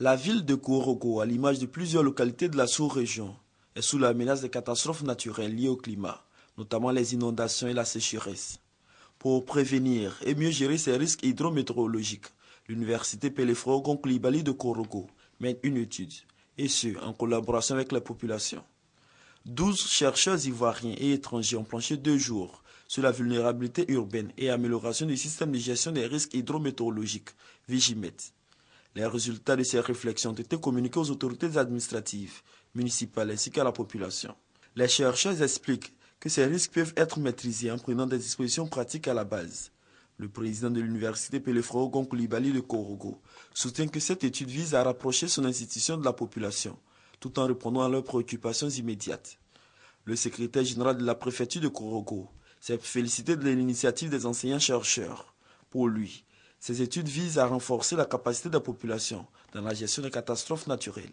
La ville de Kourogo, à l'image de plusieurs localités de la sous-région, est sous la menace des catastrophes naturelles liées au climat, notamment les inondations et la sécheresse. Pour prévenir et mieux gérer ces risques hydrométéorologiques, l'université Pelefrogon klibali de Korogo mène une étude, et ce, en collaboration avec la population. Douze chercheurs ivoiriens et étrangers ont planché deux jours sur la vulnérabilité urbaine et amélioration du système de gestion des risques hydrométéorologiques, Vigimet. Les résultats de ces réflexions ont été communiqués aux autorités administratives, municipales ainsi qu'à la population. Les chercheurs expliquent que ces risques peuvent être maîtrisés en prenant des dispositions pratiques à la base. Le président de l'université Pelefro koulibaly de Korogo soutient que cette étude vise à rapprocher son institution de la population, tout en répondant à leurs préoccupations immédiates. Le secrétaire général de la préfecture de Korogo s'est félicité de l'initiative des enseignants-chercheurs. Pour lui, ces études visent à renforcer la capacité de la population dans la gestion des catastrophes naturelles.